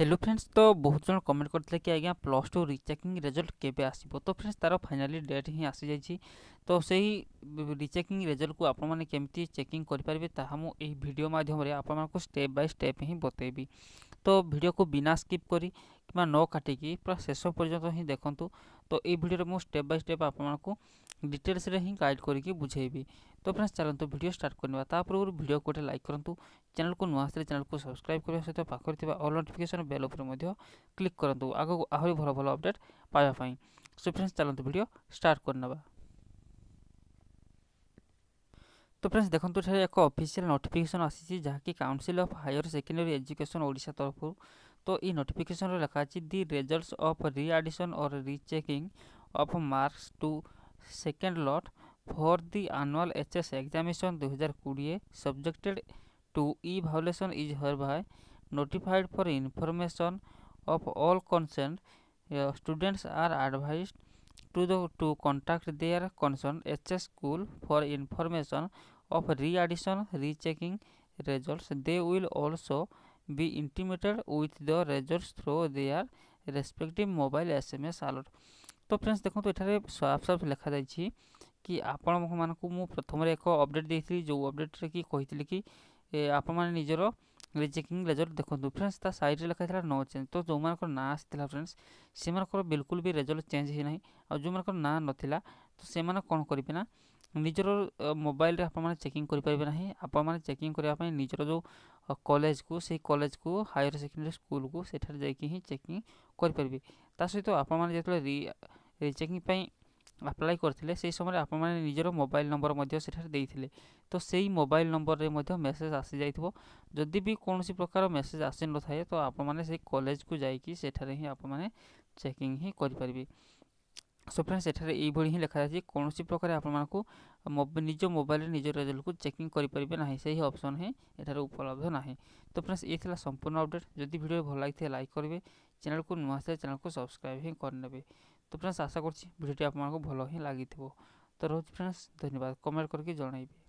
hello friends तो बहुत जन कमेंट करते कि आज्ञा प्लस टू रिचेकिंग रेजल्ट के आसो तो फ्रेंड्स तार फाइनाली डेट ही आसी जा तो से ही रिचेकिंग रेजल्ट को आपति चेकिंग करेंगे ताकि मध्यम आपण स्टेप बै स्टेप ही बतेबी तो भिडियो को बिना स्कीप करी କିମ୍ବା ନ କାଟିକି ପୁରା ଶେଷ ପର୍ଯ୍ୟନ୍ତ ହିଁ ଦେଖନ୍ତୁ ତ ଏଇ ଭିଡ଼ିଓରେ ମୁଁ ଷ୍ଟେପ୍ ବାଇ ଷ୍ଟେପ୍ ଆପଣମାନଙ୍କୁ ଡିଟେଲ୍ସରେ ହିଁ ଗାଇଡ଼ କରିକି ବୁଝେଇବି ତ ଫ୍ରେଣ୍ଡସ୍ ଚାଲନ୍ତୁ ଭିଡ଼ିଓ ଷ୍ଟାର୍ଟ କରିବା ତା ପୂର୍ବରୁ ଭିଡ଼ିଓକୁ ଗୋଟେ ଲାଇକ୍ କରନ୍ତୁ ଚ୍ୟାନେଲକୁ ନୂଆ ଆସିଲେ ଚ୍ୟାନେଲକୁ ସବସ୍କ୍ରାଇବ୍ କରିବା ସହିତ ପାଖରେ ଥିବା ଅଲ୍ ନୋଟିଫିକେସନ୍ ବେଲ୍ ଉପରେ ମଧ୍ୟ କ୍ଲିକ୍ କରନ୍ତୁ ଆଗକୁ ଆହୁରି ଭଲ ଭଲ ଅପଡ଼େଟ୍ ପାଇବା ପାଇଁ ସୋ ଫ୍ରେଣ୍ଡସ୍ ଚାଲନ୍ତୁ ଭିଡ଼ିଓ ଷ୍ଟାର୍ଟ କରିନେବା তো ফ্রেন্ডস দেখুন এখানে এক অফিসিয়াল নোটিফিকেসন আসিছে যা কি council of higher secondary education Odisha তরফ तो ये नोटिफिकेशन लिखा अच्छे दि result of readdition or rechecking of marks two second lot for the annual H S examination दुई subjected to evaluation is hereby notified for information of all concerned students are advised to the to contact their concerned H S school for information of readdition rechecking result they will also be intimated with the razors through their respective mobile SMS alert তো friends দেখুন এখানে সাফ সাফ লেখা যাইছি কি আপনার মু প্রথমে এক অপডেট দিয়েছি যে অপডেটরে কি কইলি কি আপন মানে নিজের রিচেকিং রেজল্ট দেখুন ফ্রেন্ডস তা সাইডে লেখা লা নো চেঞ্জ তো যে না আসছিল ফ্রেন্ডস সে বিলকুল বি রেজল্ট চেঞ্জ হয়ে না আর যে না নথিলা তো সে কোণ করবে না निजर मोबाइल आप चेकिंग करेंगे ना आपने चेकिंग करने निजर जो कलेज को से कलेज को हायर सेकेंडरी स्कूल को से चेकिंग करें सहित आपने जो रिचेकिंग आप्लाय करते समय आपर मोबाइल नंबर से तो से मोबाइल नंबर में मेसेज आसी जाइए जदि भी कौन सी प्रकार मेसेज आसी न था तो आप से कलेज को जाकि चेकिंग ही करें সো ফ্রেন্ডস এখানে এইভাবে হি লেখা যাচ্ছে কোণী প্রকার আপনার নিজ মোবাইল নিজ রেজল্ট চেকিং করে পারবে না সেই অপসন হি এখানে উপলব্ধ না তো ফ্রেন্ডস এই সম্পূর্ণ অপডেট যদি ভিডিও ভালো লাগি লাইক করবে চ্যানেল কু নূ আসলে চ্যানেল কু সবসক্রাইব হি করে তো ফ্রেন্ডস আশা করছি ভিডিওটি আপনার ভালো হি লাগি তো রোজ ফ্রেন্ডস ধন্যবাদ কমেন্ট করকে জনাইবে